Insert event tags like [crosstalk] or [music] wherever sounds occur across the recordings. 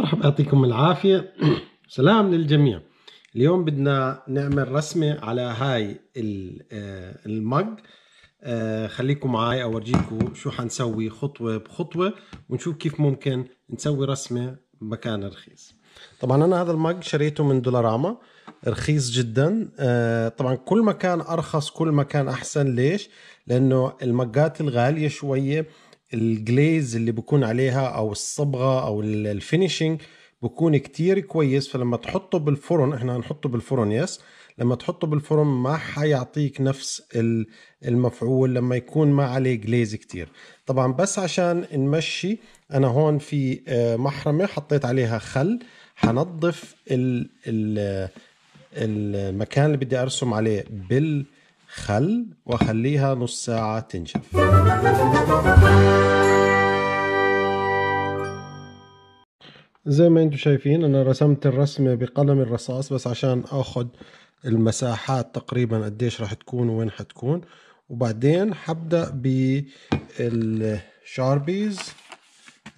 مرحبا يعطيكم العافية [clears throat] سلام للجميع اليوم بدنا نعمل رسمة على هاي آه، المج آه، خليكم معي أورجيكم شو حنسوي خطوة بخطوة ونشوف كيف ممكن نسوي رسمة بمكان رخيص طبعا أنا هذا المج شريته من دولاراما رخيص جدا آه، طبعا كل مكان أرخص كل مكان أحسن ليش؟ لأنه المجات الغالية شوية الجليز اللي بكون عليها او الصبغه او الفينيشنج بكون كتير كويس فلما تحطه بالفرن احنا هنحطه بالفرن يس لما تحطه بالفرن ما حيعطيك نفس المفعول لما يكون ما عليه جليز كتير طبعا بس عشان نمشي انا هون في آه، محرمة حطيت عليها خل حنظف المكان اللي بدي ارسم عليه بال خل وخليها نص ساعة تنشف زي ما انتم شايفين انا رسمت الرسمة بقلم الرصاص بس عشان اخد المساحات تقريبا قديش راح تكون وين حتكون وبعدين حبدأ بالشاربيز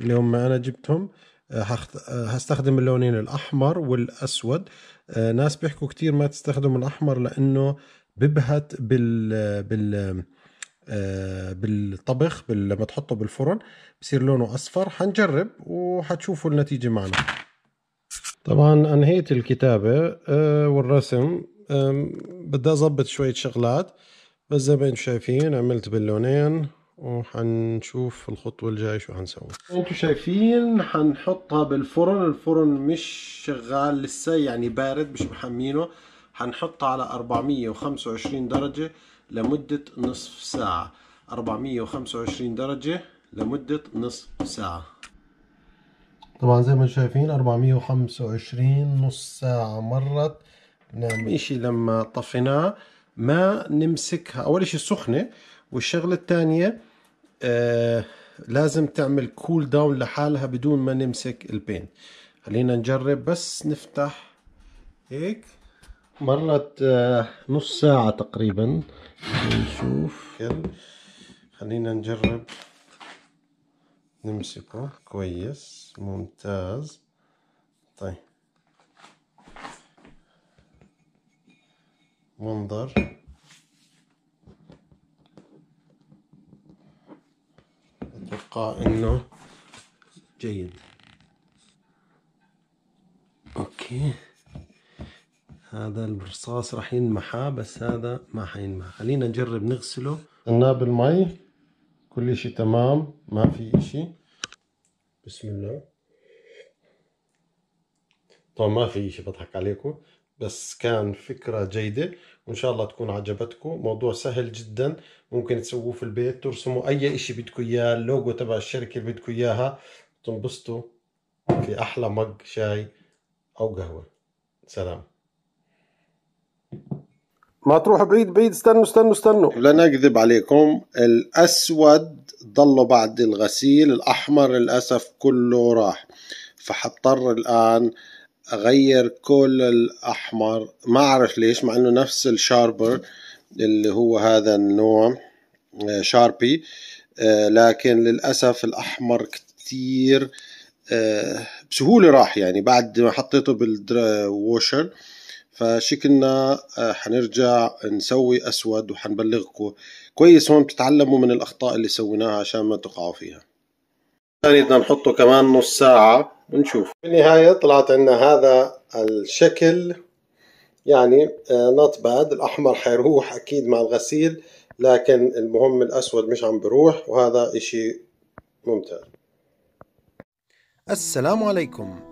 اللي هم انا جبتهم آه، آه، هستخدم اللونين الاحمر والاسود آه، ناس بيحكوا كتير ما تستخدم الاحمر لانه ببهت بال بال آه، بالطبخ لما تحطه بالفرن بصير لونه اصفر حنجرب وحتشوفوا النتيجه معنا طبعا انهيت الكتابه آه، والرسم بدي اظبط شويه شغلات بس زي ما انتم شايفين عملت باللونين وحنشوف الخطوه الجايه شو حنسوي انتم شايفين حنحطها بالفرن الفرن مش شغال لسه يعني بارد مش محمينه هنحطها على 425 درجة لمدة نصف ساعة 425 درجة لمدة نصف ساعة طبعا زي ما شايفين 425 نص ساعة مرت نعمل إشي لما طفيناه ما نمسكها أول إشي سخنة والشغلة الثانية آه لازم تعمل كول cool داون لحالها بدون ما نمسك البين خلينا نجرب بس نفتح هيك مرت آه، نص ساعة تقريبا نشوف خلينا نجرب نمسكه كويس ممتاز طيب منظر اتوقع انه جيد اوكي هذا الرصاص راح ينمحى بس هذا ما حينمحى خلينا نجرب نغسله غسلناه بالمي كل اشي تمام ما في اشي بسم الله طبعا ما في اشي بضحك عليكم بس كان فكرة جيدة وإن شاء الله تكون عجبتكم موضوع سهل جدا ممكن تسووه في البيت ترسموا أي إشي بدكم إياه اللوجو تبع الشركة اللي بدكم إياها تنبسطوا في أحلى مج شاي أو قهوة سلام ما تروح بعيد بعيد استنوا استنوا استنوا لنكذب عليكم الأسود ضلوا بعد الغسيل الأحمر للأسف كله راح فحضطر الآن أغير كل الأحمر ما أعرف ليش مع أنه نفس الشاربر اللي هو هذا النوع آه، شاربي آه، لكن للأسف الأحمر كثير آه، بسهولة راح يعني بعد ما حطيته بالووشر فشكلنا آه، حنرجع نسوي أسود وحنبلغكم كويس هون بتتعلموا من الأخطاء اللي سويناها عشان ما تقعوا فيها ثاني يعني بدنا نحطه كمان نص ساعة ونشوف بالنهاية طلعت عندنا هذا الشكل يعني نوت آه، باد الأحمر حيروح أكيد مع الغسيل لكن المهم الأسود مش عم بروح وهذا إشي ممتاز السلام عليكم